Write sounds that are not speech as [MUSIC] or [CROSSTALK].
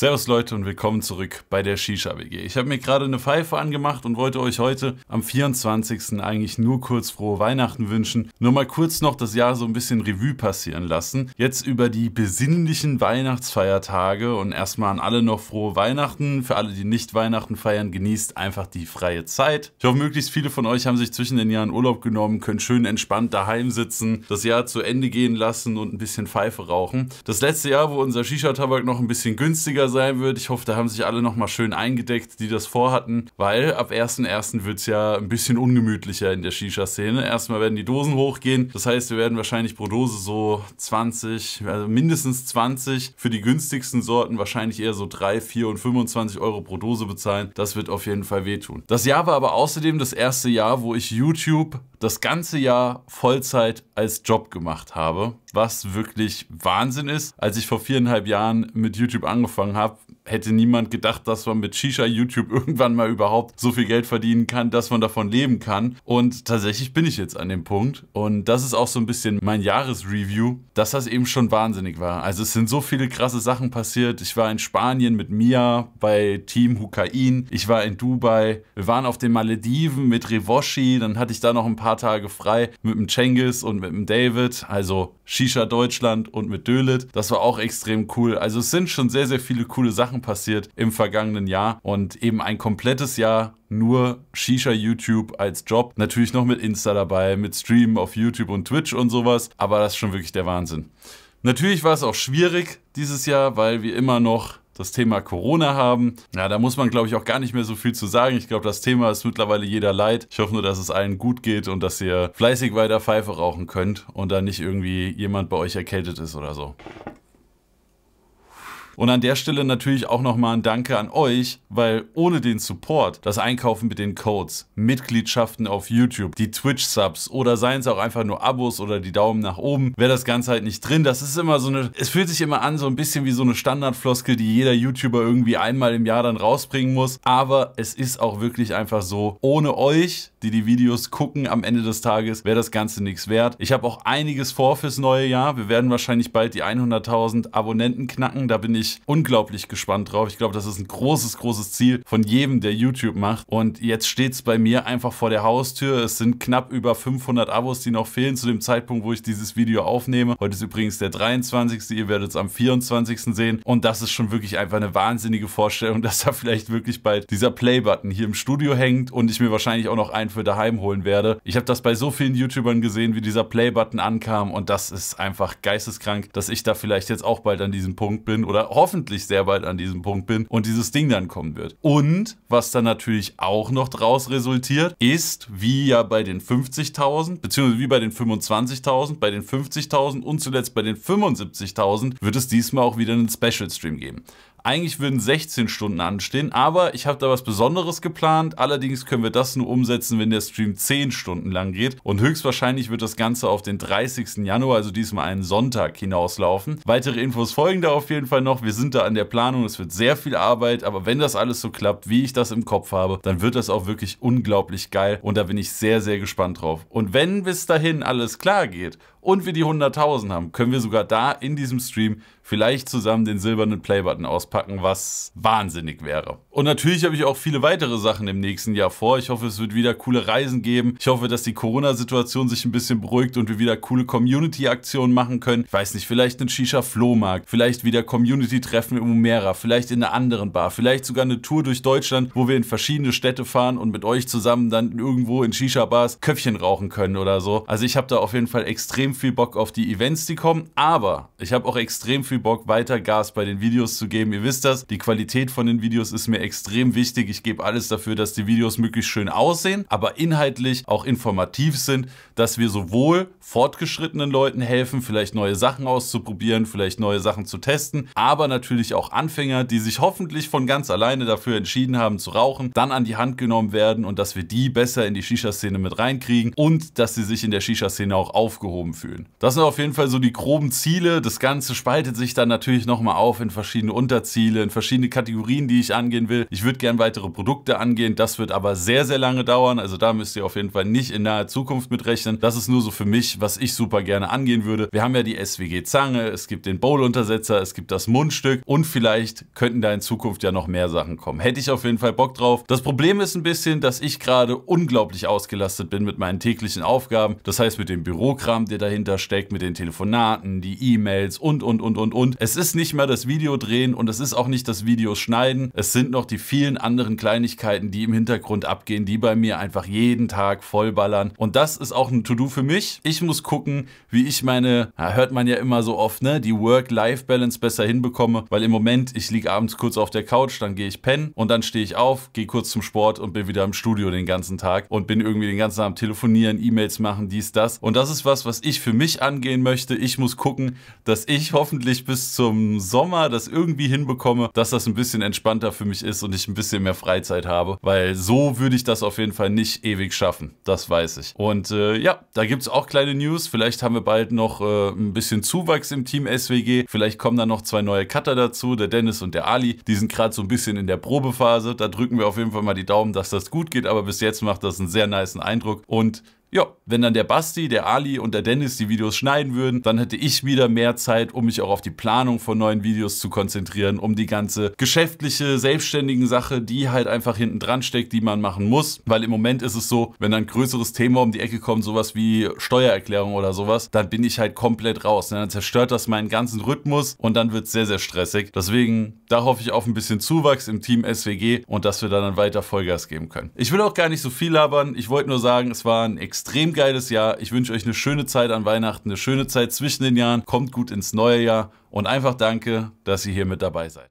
Servus Leute und willkommen zurück bei der Shisha WG. Ich habe mir gerade eine Pfeife angemacht und wollte euch heute am 24. eigentlich nur kurz frohe Weihnachten wünschen. Nur mal kurz noch das Jahr so ein bisschen Revue passieren lassen. Jetzt über die besinnlichen Weihnachtsfeiertage und erstmal an alle noch frohe Weihnachten. Für alle, die nicht Weihnachten feiern, genießt einfach die freie Zeit. Ich hoffe, möglichst viele von euch haben sich zwischen den Jahren Urlaub genommen, können schön entspannt daheim sitzen, das Jahr zu Ende gehen lassen und ein bisschen Pfeife rauchen. Das letzte Jahr, wo unser Shisha-Tabak noch ein bisschen günstiger sein wird. Ich hoffe, da haben sich alle nochmal schön eingedeckt, die das vorhatten, weil ab 1.1. wird es ja ein bisschen ungemütlicher in der Shisha-Szene. Erstmal werden die Dosen hochgehen. Das heißt, wir werden wahrscheinlich pro Dose so 20, also mindestens 20. Für die günstigsten Sorten wahrscheinlich eher so 3, 4 und 25 Euro pro Dose bezahlen. Das wird auf jeden Fall wehtun. Das Jahr war aber außerdem das erste Jahr, wo ich YouTube das ganze Jahr Vollzeit als Job gemacht habe, was wirklich Wahnsinn ist. Als ich vor viereinhalb Jahren mit YouTube angefangen habe, hätte niemand gedacht, dass man mit Shisha YouTube [LAUGHS] irgendwann mal überhaupt so viel Geld verdienen kann, dass man davon leben kann. Und tatsächlich bin ich jetzt an dem Punkt. Und das ist auch so ein bisschen mein Jahresreview, dass das eben schon wahnsinnig war. Also es sind so viele krasse Sachen passiert. Ich war in Spanien mit Mia bei Team Hukain. Ich war in Dubai. Wir waren auf den Malediven mit Revoshi. Dann hatte ich da noch ein paar Tage frei mit dem Cengiz und mit dem David. Also Shisha Deutschland und mit Dölit. Das war auch extrem cool. Also es sind schon sehr, sehr viele coole Sachen Sachen passiert im vergangenen Jahr und eben ein komplettes Jahr nur Shisha YouTube als Job. Natürlich noch mit Insta dabei, mit Streamen auf YouTube und Twitch und sowas, aber das ist schon wirklich der Wahnsinn. Natürlich war es auch schwierig dieses Jahr, weil wir immer noch das Thema Corona haben. Ja, da muss man, glaube ich, auch gar nicht mehr so viel zu sagen. Ich glaube, das Thema ist mittlerweile jeder leid. Ich hoffe nur, dass es allen gut geht und dass ihr fleißig weiter Pfeife rauchen könnt und da nicht irgendwie jemand bei euch erkältet ist oder so. Und an der Stelle natürlich auch nochmal ein Danke an euch, weil ohne den Support, das Einkaufen mit den Codes, Mitgliedschaften auf YouTube, die Twitch-Subs oder seien es auch einfach nur Abos oder die Daumen nach oben, wäre das Ganze halt nicht drin. Das ist immer so eine, es fühlt sich immer an so ein bisschen wie so eine Standardfloskel, die jeder YouTuber irgendwie einmal im Jahr dann rausbringen muss. Aber es ist auch wirklich einfach so, ohne euch, die die Videos gucken am Ende des Tages, wäre das Ganze nichts wert. Ich habe auch einiges vor fürs neue Jahr. Wir werden wahrscheinlich bald die 100.000 Abonnenten knacken. Da bin ich ich unglaublich gespannt drauf. Ich glaube, das ist ein großes, großes Ziel von jedem, der YouTube macht. Und jetzt steht es bei mir einfach vor der Haustür. Es sind knapp über 500 Abos, die noch fehlen zu dem Zeitpunkt, wo ich dieses Video aufnehme. Heute ist übrigens der 23. Ihr werdet es am 24. sehen. Und das ist schon wirklich einfach eine wahnsinnige Vorstellung, [LAUGHS] dass da vielleicht wirklich bald dieser Play-Button hier im Studio hängt und ich mir wahrscheinlich auch noch einen für daheim holen werde. Ich habe das bei so vielen YouTubern gesehen, wie dieser Play-Button ankam und das ist einfach geisteskrank, dass ich da vielleicht jetzt auch bald an diesem Punkt bin oder hoffentlich sehr bald an diesem Punkt bin und dieses Ding dann kommen wird. Und was dann natürlich auch noch draus resultiert, ist, wie ja bei den 50.000, beziehungsweise wie bei den 25.000, bei den 50.000 und zuletzt bei den 75.000 wird es diesmal auch wieder einen Special Stream geben. Eigentlich würden 16 Stunden anstehen, aber ich habe da was Besonderes geplant. Allerdings können wir das nur umsetzen, wenn der Stream 10 Stunden lang geht. Und höchstwahrscheinlich wird das Ganze auf den 30. Januar, also diesmal einen Sonntag, hinauslaufen. Weitere Infos folgen da auf jeden Fall noch. Wir sind da an der Planung. Es wird sehr viel Arbeit, aber wenn das alles so klappt, wie ich das im Kopf habe, dann wird das auch wirklich unglaublich geil. Und da bin ich sehr, sehr gespannt drauf. Und wenn bis dahin alles klar geht und wir die 100.000 haben, können wir sogar da in diesem Stream vielleicht zusammen den silbernen Playbutton auspacken, was wahnsinnig wäre. Und natürlich habe ich auch viele weitere Sachen im nächsten Jahr vor. Ich hoffe, es wird wieder coole Reisen geben. Ich hoffe, dass die Corona-Situation sich ein bisschen beruhigt und wir wieder coole Community-Aktionen machen können. Ich weiß nicht, vielleicht einen Shisha-Flohmarkt, vielleicht wieder Community-Treffen im Umera, vielleicht in einer anderen Bar, vielleicht sogar eine Tour durch Deutschland, wo wir in verschiedene Städte fahren und mit euch zusammen dann irgendwo in Shisha-Bars Köpfchen rauchen können oder so. Also ich habe da auf jeden Fall extrem extrem viel Bock auf die Events, die kommen, aber ich habe auch extrem viel Bock, weiter Gas bei den Videos zu geben. Ihr wisst das, die Qualität von den Videos ist mir extrem wichtig. Ich gebe alles dafür, dass die Videos möglichst schön aussehen, aber inhaltlich auch informativ sind, dass wir sowohl fortgeschrittenen Leuten helfen, vielleicht neue Sachen auszuprobieren, vielleicht neue Sachen zu testen, aber natürlich auch Anfänger, die sich hoffentlich von ganz alleine dafür entschieden haben zu rauchen, dann an die Hand genommen werden und dass wir die besser in die Shisha-Szene mit reinkriegen und dass sie sich in der Shisha-Szene auch aufgehoben fühlen. Das sind auf jeden Fall so die groben Ziele. Das Ganze spaltet sich dann natürlich nochmal auf in verschiedene Unterziele, in verschiedene Kategorien, die ich angehen will. Ich würde gerne weitere Produkte angehen. Das wird aber sehr, sehr lange dauern. Also da müsst ihr auf jeden Fall nicht in naher Zukunft mitrechnen. Das ist nur so für mich, was ich super gerne angehen würde. Wir haben ja die SWG-Zange, es gibt den Bowl-Untersetzer, es gibt das Mundstück und vielleicht könnten da in Zukunft ja noch mehr Sachen kommen. Hätte ich auf jeden Fall Bock drauf. Das Problem ist ein bisschen, dass ich gerade unglaublich ausgelastet bin mit meinen täglichen Aufgaben. Das heißt, mit dem Bürokram, der da dahinter steckt mit den Telefonaten, die E-Mails und, und, und, und, und. Es ist nicht mehr das Video drehen und es ist auch nicht das Video schneiden. Es sind noch die vielen anderen Kleinigkeiten, die im Hintergrund abgehen, die bei mir einfach jeden Tag vollballern. Und das ist auch ein To-Do für mich. Ich muss gucken, wie ich meine, ja, hört man ja immer so oft, ne, die Work-Life-Balance besser hinbekomme, weil im Moment, ich liege abends kurz auf der Couch, dann gehe ich pennen und dann stehe ich auf, gehe kurz zum Sport und bin wieder im Studio den ganzen Tag und bin irgendwie den ganzen Abend telefonieren, E-Mails machen, dies, das. Und das ist was, was ich für mich angehen möchte. Ich muss gucken, dass ich hoffentlich bis zum Sommer das irgendwie hinbekomme, dass das ein bisschen entspannter für mich ist und ich ein bisschen mehr Freizeit habe, weil so würde ich das auf jeden Fall nicht ewig schaffen. Das weiß ich. Und äh, ja, da gibt es auch kleine News. Vielleicht haben wir bald noch äh, ein bisschen Zuwachs im Team SWG. Vielleicht kommen da noch zwei neue Cutter dazu, der Dennis und der Ali. Die sind gerade so ein bisschen in der Probephase. Da drücken wir auf jeden Fall mal die Daumen, dass das gut geht. Aber bis jetzt macht das einen sehr nice Eindruck. Und ja, wenn dann der Basti, der Ali und der Dennis die Videos schneiden würden, dann hätte ich wieder mehr Zeit, um mich auch auf die Planung von neuen Videos zu konzentrieren, um die ganze geschäftliche, selbstständigen Sache, die halt einfach hinten dran steckt, die man machen muss. Weil im Moment ist es so, wenn dann ein größeres Thema um die Ecke kommt, sowas wie Steuererklärung oder sowas, dann bin ich halt komplett raus. Ne? Dann zerstört das meinen ganzen Rhythmus und dann wird es sehr, sehr stressig. Deswegen, da hoffe ich auf ein bisschen Zuwachs im Team SWG und dass wir dann weiter Vollgas geben können. Ich will auch gar nicht so viel labern. Ich wollte nur sagen, es war ein extrem extrem geiles Jahr. Ich wünsche euch eine schöne Zeit an Weihnachten, eine schöne Zeit zwischen den Jahren. Kommt gut ins neue Jahr und einfach danke, dass ihr hier mit dabei seid.